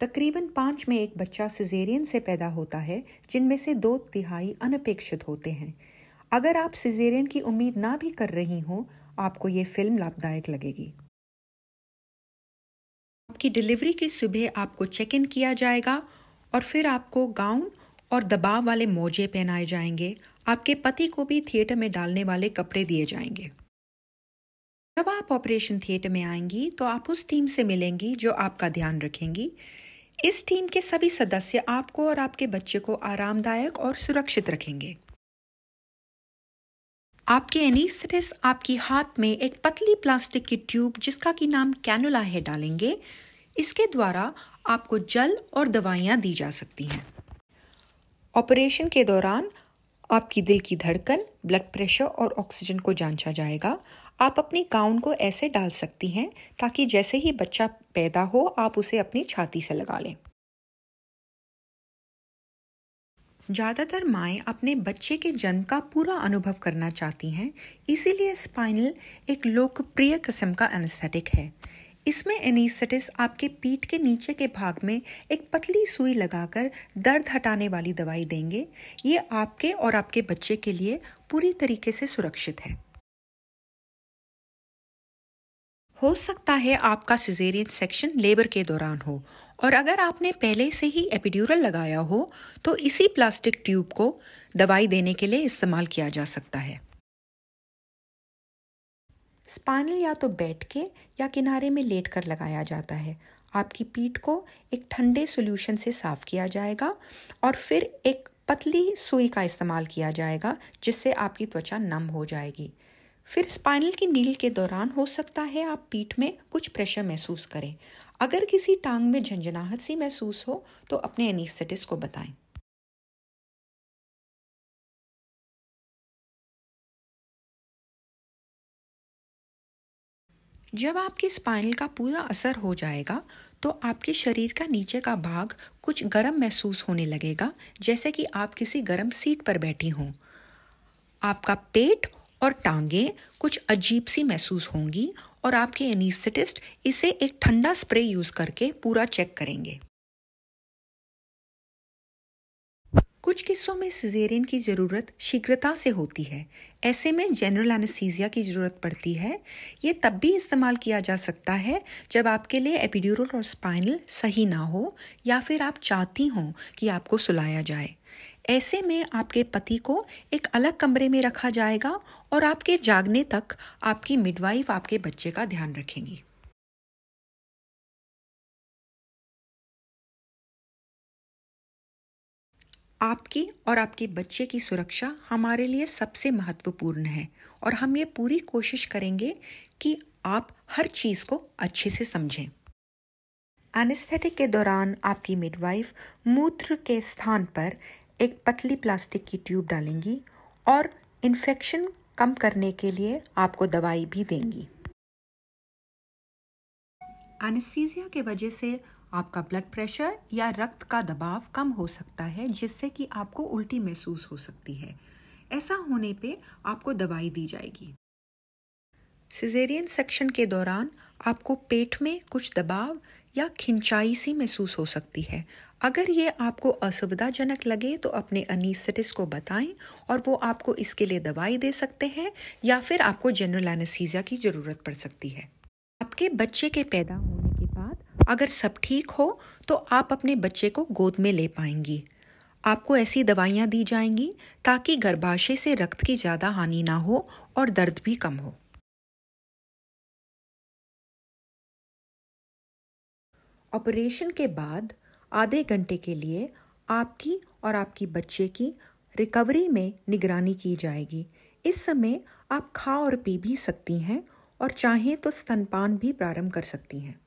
तकरीबन पाँच में एक बच्चा सिजेरियन से पैदा होता है जिनमें से दो तिहाई अनपेक्षित होते हैं अगर आप सिजेरियन की उम्मीद ना भी कर रही हो आपको ये फिल्म लाभदायक लगेगी आपकी डिलीवरी के सुबह आपको चेक इन किया जाएगा और फिर आपको गाउन और दबाव वाले मोजे पहनाए जाएंगे आपके पति को भी थिएटर में डालने वाले कपड़े दिए जाएंगे जब आप ऑपरेशन थिएटर में आएंगी तो आप उस टीम से मिलेंगी जो आपका ध्यान रखेंगी इस टीम के सभी सदस्य आपको और आपके बच्चे को आरामदायक और सुरक्षित रखेंगे आपके एनीस्टिस आपकी हाथ में एक पतली प्लास्टिक की ट्यूब जिसका की नाम कैनुला है डालेंगे इसके द्वारा आपको जल और दवाइयां दी जा सकती हैं ऑपरेशन के दौरान आपकी दिल की धड़कन ब्लड प्रेशर और ऑक्सीजन को जांचा जाएगा आप अपनी गाउन को ऐसे डाल सकती हैं ताकि जैसे ही बच्चा पैदा हो आप उसे अपनी छाती से लगा लें ज़्यादातर माएँ अपने बच्चे के जन्म का पूरा अनुभव करना चाहती हैं इसीलिए स्पाइनल एक लोकप्रिय किस्म का एनेस्थेटिक है इसमें एनीस्थेटिस आपके पीठ के नीचे के भाग में एक पतली सुई लगाकर दर्द हटाने वाली दवाई देंगे ये आपके और आपके बच्चे के लिए पूरी तरीके से सुरक्षित है हो सकता है आपका सिजेरियन सेक्शन लेबर के दौरान हो और अगर आपने पहले से ही एपिड्यूरल लगाया हो तो इसी प्लास्टिक ट्यूब को दवाई देने के लिए इस्तेमाल किया जा सकता है स्पाइनल या तो बैठ के या किनारे में लेट कर लगाया जाता है आपकी पीठ को एक ठंडे सोल्यूशन से साफ किया जाएगा और फिर एक पतली सुई का इस्तेमाल किया जाएगा जिससे आपकी त्वचा नम हो जाएगी फिर स्पाइनल की नील के दौरान हो सकता है आप पीठ में कुछ प्रेशर महसूस करें अगर किसी टांग में झंझनाहट सी महसूस हो तो अपने एनिस्थेटिस्ट को बताएं जब आपके स्पाइनल का पूरा असर हो जाएगा तो आपके शरीर का नीचे का भाग कुछ गर्म महसूस होने लगेगा जैसे कि आप किसी गर्म सीट पर बैठी हों आपका पेट और टांगे कुछ अजीब सी महसूस होंगी और आपके एनीस्थेटिस्ट इसे एक ठंडा स्प्रे यूज करके पूरा चेक करेंगे कुछ किस्सों में सिजेरियन की ज़रूरत शीघ्रता से होती है ऐसे में जनरल एनेस्थीसिया की ज़रूरत पड़ती है ये तब भी इस्तेमाल किया जा सकता है जब आपके लिए एपिड्यूरल और स्पाइनल सही ना हो या फिर आप चाहती हों कि आपको सुलाया जाए ऐसे में आपके पति को एक अलग कमरे में रखा जाएगा और आपके जागने तक आपकी मिडवाइफ आपके बच्चे का ध्यान रखेंगी आपकी और आपके बच्चे की सुरक्षा हमारे लिए सबसे महत्वपूर्ण है और हम ये पूरी कोशिश करेंगे कि आप हर चीज़ को अच्छे से समझें एनेस्थेटिक के दौरान आपकी मिडवाइफ मूत्र के स्थान पर एक पतली प्लास्टिक की ट्यूब डालेंगी और इन्फेक्शन कम करने के लिए आपको दवाई भी देंगी एनेस्थीसिया के वजह से आपका ब्लड प्रेशर या रक्त का दबाव कम हो सकता है जिससे कि आपको उल्टी महसूस हो सकती है ऐसा होने पे आपको दवाई दी जाएगी सिजेरियन सेक्शन के दौरान आपको पेट में कुछ दबाव या खिंचाई सी महसूस हो सकती है अगर ये आपको असुविधाजनक लगे तो अपने अनिसटिस को बताएं और वो आपको इसके लिए दवाई दे सकते हैं या फिर आपको जनरल एनेस्थीसिया की ज़रूरत पड़ सकती है आपके बच्चे के पैदा होने के बाद अगर सब ठीक हो तो आप अपने बच्चे को गोद में ले पाएंगी आपको ऐसी दवाइयाँ दी जाएंगी ताकि गर्भाशय से रक्त की ज़्यादा हानि ना हो और दर्द भी कम हो ऑपरेशन के बाद आधे घंटे के लिए आपकी और आपकी बच्चे की रिकवरी में निगरानी की जाएगी इस समय आप खा और पी भी सकती हैं और चाहें तो स्तनपान भी प्रारंभ कर सकती हैं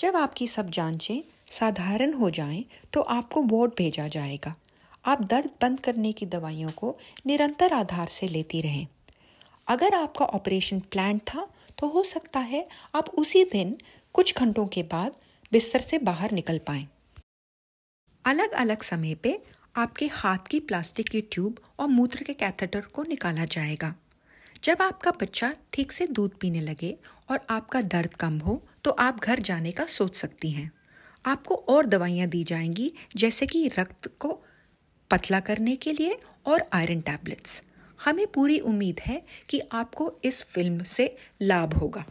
जब आपकी सब जांचें साधारण हो जाएं तो आपको वार्ड भेजा जाएगा आप दर्द बंद करने की दवाइयों को निरंतर आधार से लेती रहें अगर आपका ऑपरेशन प्लान था तो हो सकता है आप उसी दिन कुछ घंटों के बाद बिस्तर से बाहर निकल पाएं। अलग अलग समय पे आपके हाथ की प्लास्टिक की ट्यूब और मूत्र के कैथेटर को निकाला जाएगा जब आपका बच्चा ठीक से दूध पीने लगे और आपका दर्द कम हो तो आप घर जाने का सोच सकती हैं आपको और दवाइयाँ दी जाएंगी जैसे कि रक्त को पतला करने के लिए और आयरन टैबलेट्स हमें पूरी उम्मीद है कि आपको इस फिल्म से लाभ होगा